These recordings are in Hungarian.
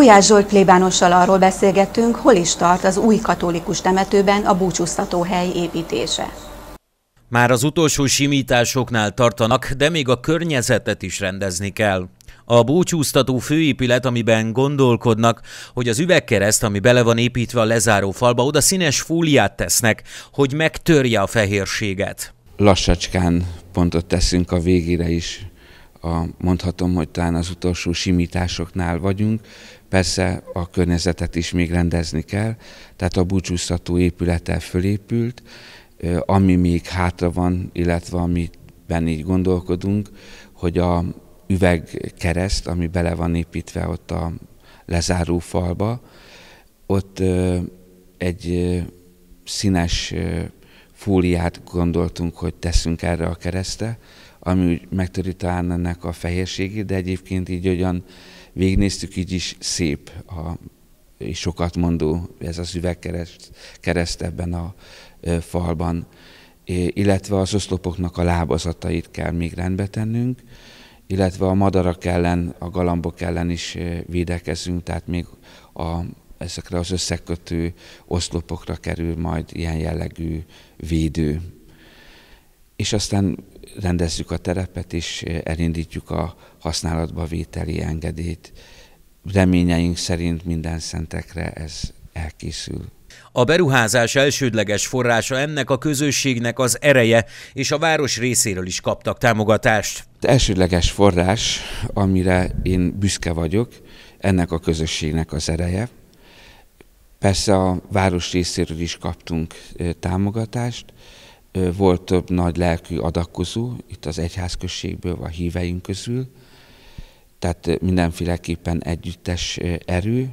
Gulyás Zsolt plébánossal arról beszélgettünk, hol is tart az új katolikus temetőben a búcsúztató hely építése. Már az utolsó simításoknál tartanak, de még a környezetet is rendezni kell. A búcsúztató főépület, amiben gondolkodnak, hogy az üvegkereszt, ami bele van építve a lezáró falba, oda színes fóliát tesznek, hogy megtörje a fehérséget. Lassacskán pontot teszünk a végére is. A, mondhatom, hogy talán az utolsó simításoknál vagyunk, Persze a környezetet is még rendezni kell, tehát a búcsúztató épülete fölépült, ami még hátra van, illetve amiben így gondolkodunk, hogy a üvegkereszt, ami bele van építve ott a lezáró falba, ott egy színes fóliát gondoltunk, hogy teszünk erre a keresztre, ami megtörít talán ennek a fehérségét, de egyébként így olyan végignéztük, így is szép a, és sokat mondó ez az üvegkereszt kereszt ebben a falban, illetve az oszlopoknak a lábazatait kell még rendbe tennünk, illetve a madarak ellen, a galambok ellen is védekezünk, tehát még a, ezekre az összekötő oszlopokra kerül majd ilyen jellegű védő és aztán rendezzük a terepet, és eh, elindítjuk a használatba vételi engedélyt. Reményeink szerint minden szentekre ez elkészül. A beruházás elsődleges forrása ennek a közösségnek az ereje, és a város részéről is kaptak támogatást. Elsődleges forrás, amire én büszke vagyok, ennek a közösségnek az ereje. Persze a város részéről is kaptunk eh, támogatást, volt több nagy lelkű adakozó itt az egyházközségből, a híveink közül, tehát mindenféleképpen együttes erő.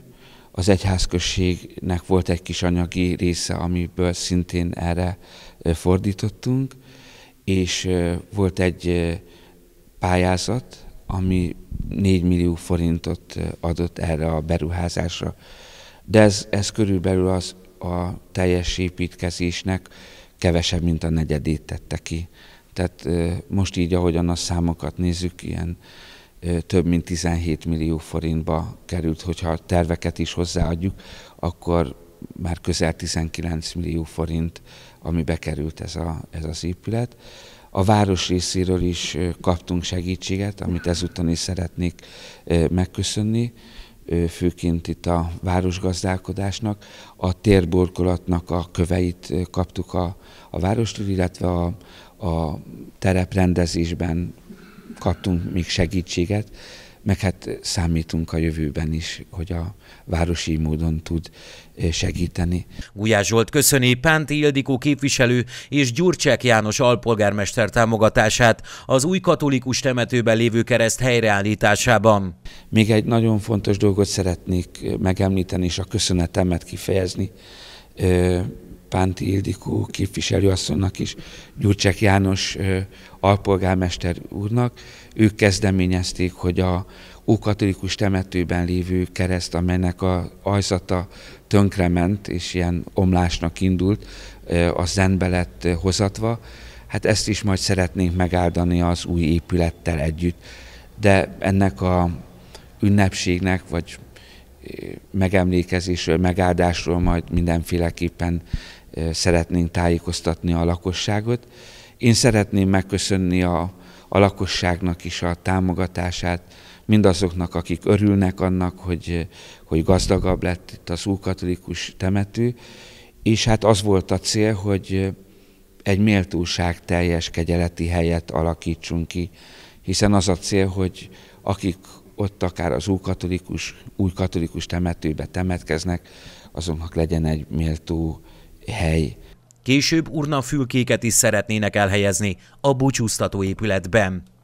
Az egyházközségnek volt egy kis anyagi része, amiből szintén erre fordítottunk, és volt egy pályázat, ami 4 millió forintot adott erre a beruházásra. De ez, ez körülbelül az a teljes építkezésnek kevesebb, mint a negyedét tette ki. Tehát most így, ahogyan a számokat nézzük, ilyen több mint 17 millió forintba került, hogyha a terveket is hozzáadjuk, akkor már közel 19 millió forint, ami bekerült ez, a, ez az épület. A város részéről is kaptunk segítséget, amit ezúttal is szeretnék megköszönni főként itt a városgazdálkodásnak, a térborkolatnak a köveit kaptuk a, a várostól, illetve a, a tereprendezésben kaptunk még segítséget, meg hát számítunk a jövőben is, hogy a városi módon tud segíteni. Gulyás Zsolt köszöni Pánti Ildikó képviselő és Gyurcsák János alpolgármester támogatását az új katolikus temetőben lévő kereszt helyreállításában. Még egy nagyon fontos dolgot szeretnék megemlíteni, és a köszönetemet kifejezni Pánti Ildikó képviselőasszonynak is, Gyurcsek János alpolgármester úrnak. Ők kezdeményezték, hogy a ókatolikus temetőben lévő kereszt, amelynek a ajzata tönkrement és ilyen omlásnak indult, a zenbe lett hozatva. Hát ezt is majd szeretnénk megáldani az új épülettel együtt. De ennek a ünnepségnek, vagy eh, megemlékezésről, megáldásról majd mindenféleképpen eh, szeretnénk tájékoztatni a lakosságot. Én szeretném megköszönni a, a lakosságnak is a támogatását, mindazoknak, akik örülnek annak, hogy, hogy gazdagabb lett itt az újkatolikus temető, és hát az volt a cél, hogy egy méltóság teljes kegyeleti helyet alakítsunk ki, hiszen az a cél, hogy akik ott akár az új katolikus, új katolikus temetőbe temetkeznek, azoknak legyen egy méltó hely. Később urnafülkéket is szeretnének elhelyezni a búcsúztató épületben.